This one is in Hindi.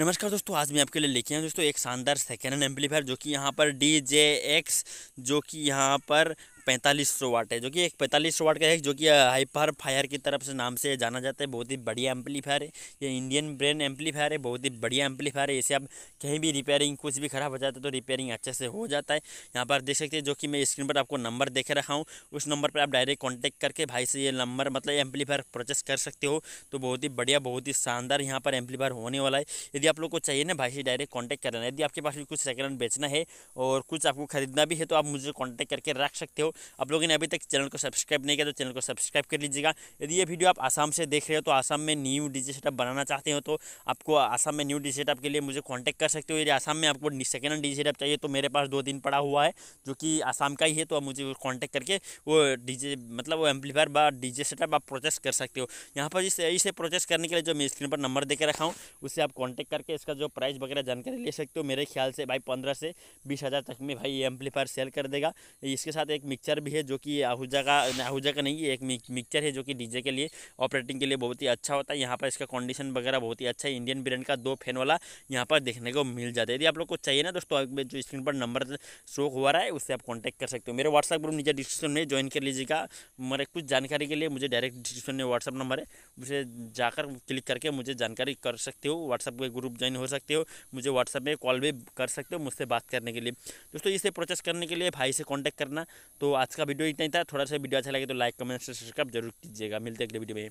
नमस्कार दोस्तों आज मैं आपके लिए लेके आया दोस्तों एक शानदार सेकेंड हैंड एम्पलीफायर जो कि यहाँ पर डी जे एक्स जो कि यहाँ पर पैंतालीस सौ वाट है जो कि एक पैंतालीस सौ वाट का है जो कि हाइपर फायर की तरफ से नाम से जाना जाता है बहुत ही बढ़िया एम्पलीफायर है ये इंडियन ब्रेन एम्पलीफायर है बहुत ही बढ़िया एम्पलीफायर है इसे आप कहीं भी रिपेयरिंग कुछ भी ख़राब हो जाता है तो रिपेयरिंग अच्छे से हो जाता है यहाँ पर देख सकते हैं जो कि मैं स्क्रीन पर आपको नंबर देखे रखा हूँ उस नंबर पर आप डायरेक्ट कॉन्टैक्ट करके भाई से ये नंबर मतलब एम्पलीफायर परचेस कर सकते हो तो बहुत ही बढ़िया बहुत ही शानदार यहाँ पर एम्पलीफायर होने वाला है यदि आप लोग को चाहिए ना भाई से डायरेक्ट कॉन्टैक्ट करना है यदि आपके पास भी कुछ सेकेंड बेचना है और कुछ आपको खरीदना भी है तो आप मुझे कॉन्टैक्ट करके रख सकते हो आप लोगों ने अभी तक चैनल को सब्सक्राइब नहीं किया तो चैनल को सब्सक्राइब कर लीजिएगा यदि ये वीडियो आप आसाम से देख रहे हो तो आसाम में न्यू डीजे सेटअप बनाना चाहते हो तो आपको आसाम में न्यू डीजे सेटअप के लिए मुझे कॉन्टैक्ट कर सकते हो यदि आसाम में आपको सेकेंड हैंड डी सेटअप चाहिए तो मेरे पास दो दिन पड़ा हुआ है जो कि आसाम का ही है तो आप मुझे कॉन्टैक्ट करके वो डीजे मतलब वो एम्पलीफायर बा डीजे सेटअप आप प्रोसेस कर सकते हो यहाँ पर इसे इसे प्रोसेस करने के लिए जो मैं स्क्रीन पर नंबर देकर रखा हूँ उससे आप कॉन्टैक्ट करके इसका जो प्राइस वगैरह जानकारी ले सकते हो मेरे ख्याल से भाई पंद्रह से बीस हज़ार तक में भाई ये एम्पलीफायर सेल कर देगा इसके साथ एक मिक्सर मिक्सचर भी है जो कि आहूजा का आहूजा का नहीं है एक मिक्सचर है जो कि डीजे के लिए ऑपरेटिंग के लिए बहुत ही अच्छा होता है यहाँ पर इसका कंडीशन वगैरह बहुत ही अच्छा है इंडियन ब्रांड का दो फैन वाला यहाँ पर देखने को मिल जाता है यदि आप लोग को चाहिए ना दोस्तों जो स्क्रीन पर नंबर शो हुआ रहा है उससे आप कॉन्टैक्ट कर सकते हो मेरे व्हाट्सअप ग्रुप नीचे डिस्क्रिप्शन में ज्वाइन कर लीजिएगा मेरे कुछ जानकारी के लिए मुझे डायरेक्ट डिस्क्रिप्शन में व्हाट्सअप नंबर है उसे जाकर क्लिक करके मुझे जानकारी कर सकते हो व्हाट्सअप के ग्रुप ज्वाइन हो सकते हो मुझे व्हाट्सअप में कॉल भी कर सकते हो मुझसे बात करने के लिए दोस्तों इसे प्रोसेस करने के लिए भाई से कॉन्टैक्ट करना तो आज का वीडियो इतना ही था थोड़ा सा वीडियो अच्छा लगे तो लाइक कमेंट सब्सक्राइब जरूर कीजिएगा मिलते हैं अगले वीडियो में